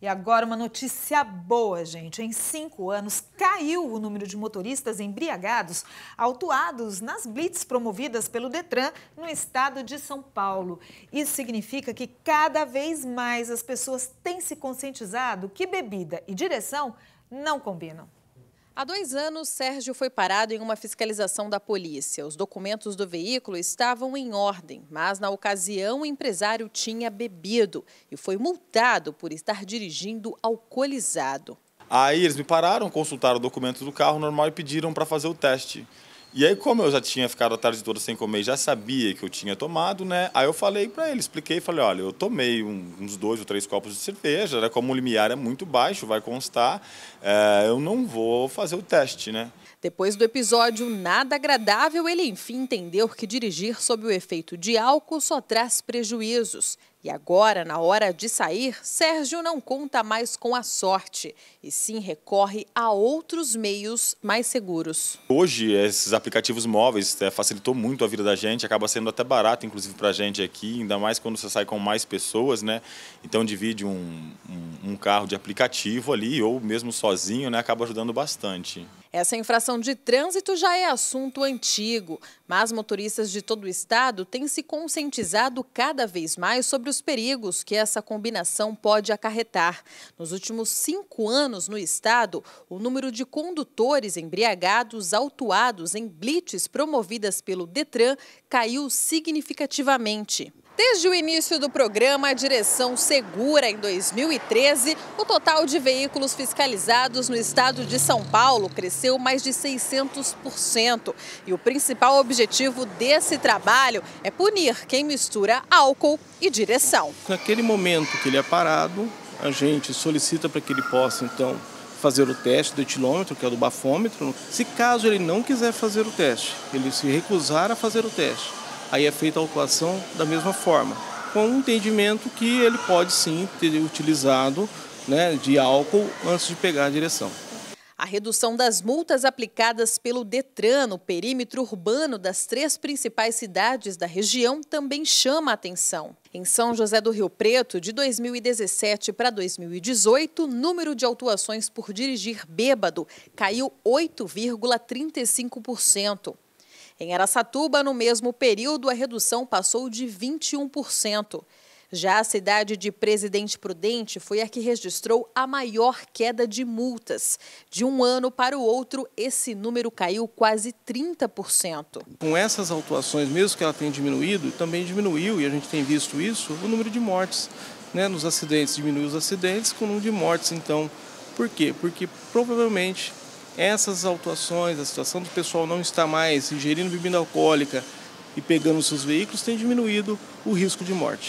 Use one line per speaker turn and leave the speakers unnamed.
E agora uma notícia boa, gente. Em cinco anos caiu o número de motoristas embriagados autuados nas blitz promovidas pelo Detran no estado de São Paulo. Isso significa que cada vez mais as pessoas têm se conscientizado que bebida e direção não combinam. Há dois anos, Sérgio foi parado em uma fiscalização da polícia. Os documentos do veículo estavam em ordem, mas na ocasião o empresário tinha bebido e foi multado por estar dirigindo alcoolizado.
Aí eles me pararam, consultaram o documento do carro normal e pediram para fazer o teste. E aí, como eu já tinha ficado a tarde toda sem comer, já sabia que eu tinha tomado, né? Aí eu falei para ele, expliquei, falei, olha, eu tomei uns dois ou três copos de cerveja, né? Como
o limiar é muito baixo, vai constar, é, eu não vou fazer o teste, né? Depois do episódio nada agradável, ele enfim entendeu que dirigir sob o efeito de álcool só traz prejuízos e agora, na hora de sair, Sérgio não conta mais com a sorte e sim recorre a outros meios mais seguros.
Hoje, esses aplicativos móveis é, facilitou muito a vida da gente, acaba sendo até barato, inclusive, para a gente aqui, ainda mais quando você sai com mais pessoas, né? Então, divide um, um, um carro de aplicativo ali, ou mesmo sozinho, né? Acaba ajudando bastante.
Essa infração de trânsito já é assunto antigo, mas motoristas de todo o estado têm se conscientizado cada vez mais sobre os perigos que essa combinação pode acarretar. Nos últimos cinco anos no estado, o número de condutores embriagados autuados em blitz promovidas pelo Detran caiu significativamente. Desde o início do programa Direção Segura, em 2013, o total de veículos fiscalizados no estado de São Paulo cresceu mais de 600%. E o principal objetivo desse trabalho é punir quem mistura álcool e direção.
Naquele momento que ele é parado, a gente solicita para que ele possa, então, fazer o teste do etilômetro, que é do bafômetro. Se caso ele não quiser fazer o teste, ele se recusar a fazer o teste, aí é feita a autuação da mesma forma, com o entendimento que ele pode sim ter utilizado né, de álcool antes de pegar a direção.
A redução das multas aplicadas pelo Detran no perímetro urbano das três principais cidades da região também chama a atenção. Em São José do Rio Preto, de 2017 para 2018, o número de autuações por dirigir bêbado caiu 8,35%. Em Araçatuba, no mesmo período, a redução passou de 21%. Já a cidade de Presidente Prudente foi a que registrou a maior queda de multas. De um ano para o outro, esse número caiu quase 30%.
Com essas autuações, mesmo que ela tenha diminuído, também diminuiu, e a gente tem visto isso, o número de mortes. Né? Nos acidentes, diminuiu os acidentes, com o número de mortes, então. Por quê? Porque provavelmente essas autuações, a situação do pessoal não estar mais ingerindo bebida alcoólica e pegando seus veículos, tem diminuído o risco de morte.